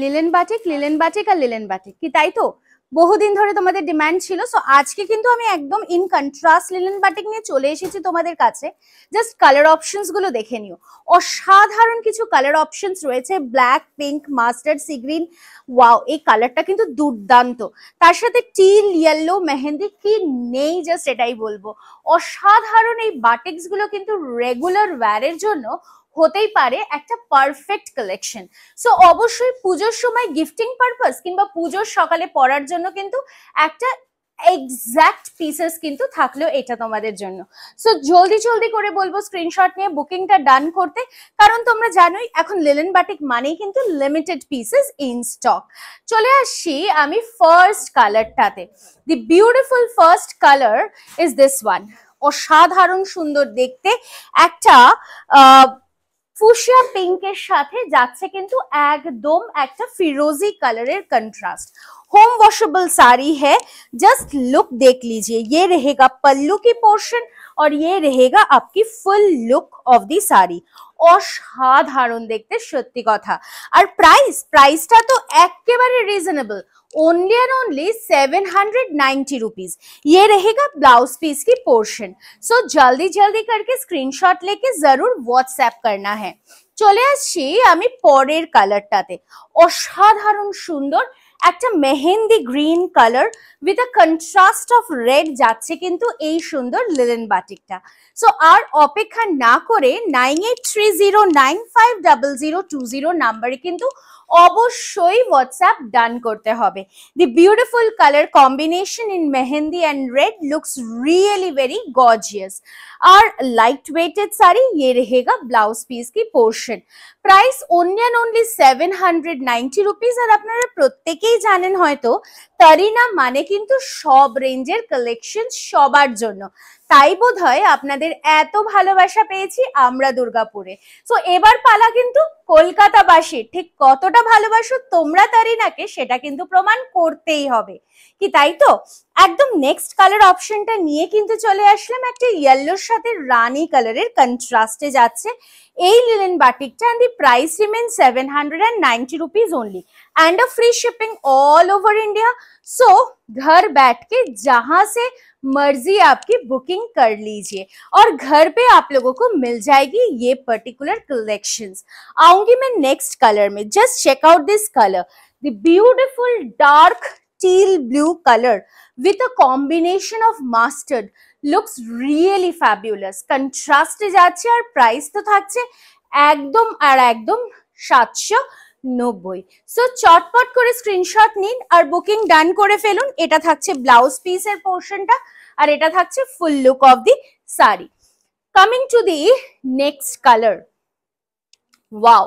linen batik linen batik আর linen batik কি তাই তো বহুদিন ধরে তোমাদের ডিমান্ড ছিল সো আজকে কিন্তু আমি একদম ইন কন্ট্রাস্ট লিলেন বাটিক নিয়ে চলে এসেছি তোমাদের কাছে জাস্ট কালার গুলো দেখে নিও অসাধারণ কিছু কালার অপশনস রয়েছে black pink mustard sea green wow এই কালারটা কিন্তু দুর্দান্ত তার সাথে টিল ইয়েলো মেহেন্দি কি নেই জাস্ট এটাই বলবো অসাধারণ এই গুলো কিন্তু রেগুলার ওয়্যারের জন্য হতেই পারে একটা পারফেক্ট কালেকশন সো অবশ্যই পুজোর সময় গিফটিং পারপাস কিংবা পুজোর সকালে পরার জন্য কিন্তু একটা এক্স্যাক্ট পিসেস কিন্তু থাকলেও এটা তোমাদের জন্য সো জলদি জলদি করে বলবো স্ক্রিনশট নিয়ে বুকিংটা ডান করতে কারণ তোমরা জানোই এখন লেলেন বাটিক মানেই কিন্তু লিমিটেড পিসেস ইন স্টক চলে আসছি আমি ফার্স্ট কালারটাতে the beautiful first colour is this one অসাধারণ সুন্দর দেখতে একটা আহ ফুসিয়া পিঙ্কের সাথে যাচ্ছে কিন্তু একদম একটা ফিরোজি কালারের কন্ট্রাস্ট होम वॉशेबल साड़ी है जस्ट लुक देख लीजिए ये रहेगा पल्लू की पोर्शन और ये रहेगा आपकी full look of the sari অসাধারণ দেখতে সত্যি কথা আর প্রাইস প্রাইসটা তো এক্কেবারে রিজনেবল অনলি অনলি 790 রুপিস ये रहेगा ब्लाउज पीस की पोर्शन सो जल्दी जल्दी करके स्क्रीनशॉट लेके जरूर WhatsApp करना है চলিয়াছে আমি পড়ার কালারটাতে অসাধারণ সুন্দর একটা mehendi green colour with a contrast of red যাচ্ছে কিন্তু এই সুন্দর লিন বাটিকটা সো আর উপেক্ষা না করে 9830950020 নাম্বার কিন্তু অবশ্যই হোয়াটসঅ্যাপ ডান করতে হবে the beautiful colour combination in mehendi and red looks really very gorgeous আর লাইট ওয়েটেড শাড়ি ইয়ে रहेगा ব্লাউজ পিস কি portion price only and only seven hundred ninety rupees আর আপনারা প্রত্যেকেই জানেন হয়তো তারিনা মানে কিন্তু সব রেঞ্জের কালেকশন সবার জন্য তাই বোধ হয় আপনাদের এত ভালোবাসা পেয়েছি আমরা দুর্গাপুরে তো এবার পালা কিন্তু কলকাতাবাসীর ঠিক কতটা ভালোবাসো তোমরা তারিনাকে সেটা কিন্তু প্রমাণ করতেই হবে কি তাই তো একদম নেক্সট কালার অপশনটা নিয়ে কিন্তু চলে আসলাম একটা ইয়েলোর সাথে রানি কালারের কন্ট্রাস্টে যাচ্ছে এই লিলেন বাটিকটা and the price remain seven hundred and ninety rupees only and a free shipping all over India so घर बैठ के जहां से मर्जी आपकी बुकिंग कर लीजिए और घर पे आप लोगों को मिल जाएगी ये पर्टिकुलर कलेक्शंस आऊंगी मैं नेक्स्ट कलर में just check out this colour the beautiful dark teal blue color with a combination of mustard looks really fabulous contrast যাচ্ছে আর price তো থাকছে একদম আর একদম 790 সো চটপট করে স্ক্রিনশট নিন আর বুকিং ডান করে ফেলুন এটা থাকছে ব্লাউজ পিসের পোরশনটা আর এটা থাকছে ফুল look of the sari coming to the next colour wow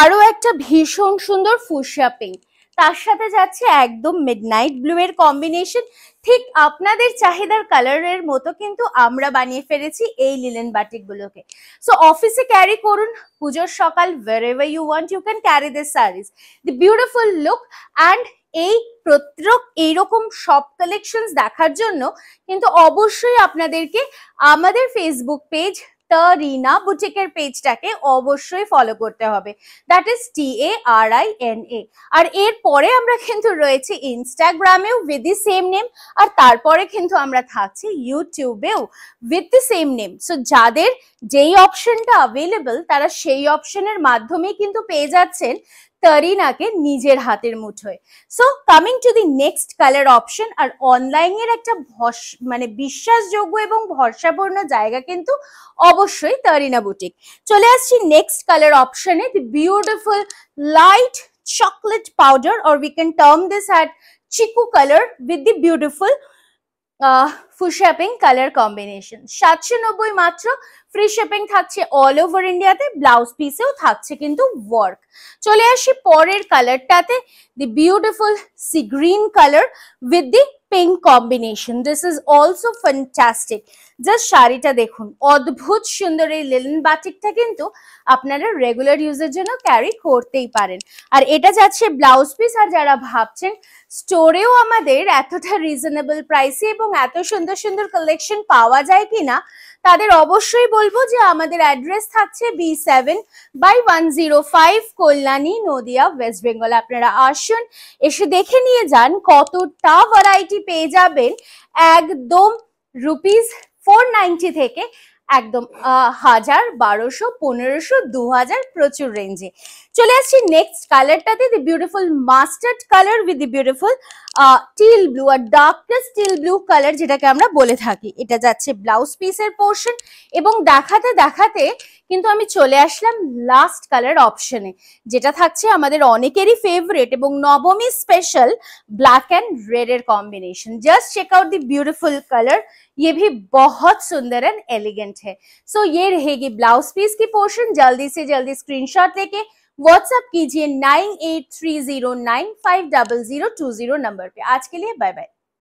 আরো একটা ভীষণ সুন্দর ফুসিয়া পিঙ্ক তার সাথে যাচ্ছে একদম মিডনাইট ব্লু এর কম্বিনেশন ঠিক আপনাদের চাহিদার কালারের মতো কিন্তু আমরা বানিয়ে ফেলেছি এই লিলেন বাটিক গুলোকে সো অফিসে ক্যারি করুন পুজোর সকাল wherever you want you can carry this saris the beautiful look and এই প্রত্যেক এইরকম সব কালেকশনস দেখার জন্য কিন্তু অবশ্যই আপনাদেরকে আমাদের ফেসবুক পেজ রিনা বুটিকের পেজটাকে অবশ্যই ফলো করতে হবে that is T A R I N A R এরপরে আমরা কিন্তু রয়েছে ইনস্টাগ্রামেও উইথ দি সেম নেম আর তারপরে কিন্তু আমরা থাকছি ইউটিউবেও with the same name so যাদের যেই অপশনটা অ্যাভেলেবল তারা সেই অপশনের মাধ্যমেই কিন্তু পেয়ে যাচ্ছেন করিনাকে নিজের হাতের মুঠোয় so coming to the next colour option আর এর একটা ভস মানে বিশ্বাসযোগ্য এবং ভরসাপূর্ণ জায়গা কিন্তু অবশ্যই তরিনা বুটিক চলে আসছি নেক্সট কালার অপশনে the beautiful light chocolate powder or we can term this at chikoo colour with the beautiful full shaping colour combination সাতশো নব্বই মাত্র ফ্রি শেপিং থাকছে অল ওভার ইন্ডিয়াতে ব্লাউজ পিসেও থাকছে কিন্তু ওয়ার্ক চলে আসি পরের কালারটাতে the beautiful sea green colour with the pink combination this is also fantastic just শাড়িটা দেখুন অদ্ভুত সুন্দর এই লেলেন বাটিকটা কিন্তু আপনারা রেগুলার ইউজের জন্য ক্যারি করতেই পারেন আর এটা যাচ্ছে ব্লাউজ পিস আর যারা ভাবছেন স্টোরেও আমাদের এতটা রিজনেবল প্রাইসে এবং এত সুন্দর সুন্দর সুন্দর কালেকশন পাওয়া যায় কিনা তাদের অবশ্যই বলবো যে আমাদের অ্যাড্রেস থাকছে B seven by one zero five Kalyani Nadia West Bengal আপনারা আসুন এসে দেখে নিয়ে যান কতটা ভ্যারাইটি পেয়ে যাবেন একদম রুপিস ফোর নাইনটি থেকে একদম হাজার বারোশো পনেরোশো দু হাজার প্রচুর রেঞ্জে চলে আসছি নেক্সট কালারটাতে the beautiful mustard colour with the beautiful teal blue আর ডার্কনেস টিল ব্লু কালার যেটাকে আমরা বলে থাকি এটা যাচ্ছে ব্লাউজ পিসের পোর্শন এবং দেখাতে দেখাতে কিন্তু আমি চলে আসলাম লাস্ট কালার অপশনে যেটা থাকছে আমাদের অনেকেরই ফেভারেট এবং নবমী স্পেশাল ব্ল্যাক অ্যান্ড রেড এর combination just check out the beautiful colour ये भी बहुत सुंदर एंड एलिगेंट है सो so, ये रहेगी ब्लाउज पीस की पोर्शन जल्दी से जल्दी स्क्रीनशॉट लेके व्हाट्सअप कीजिए nine eight three zero nine five double zero two zero number पे आज के लिए बाय बाय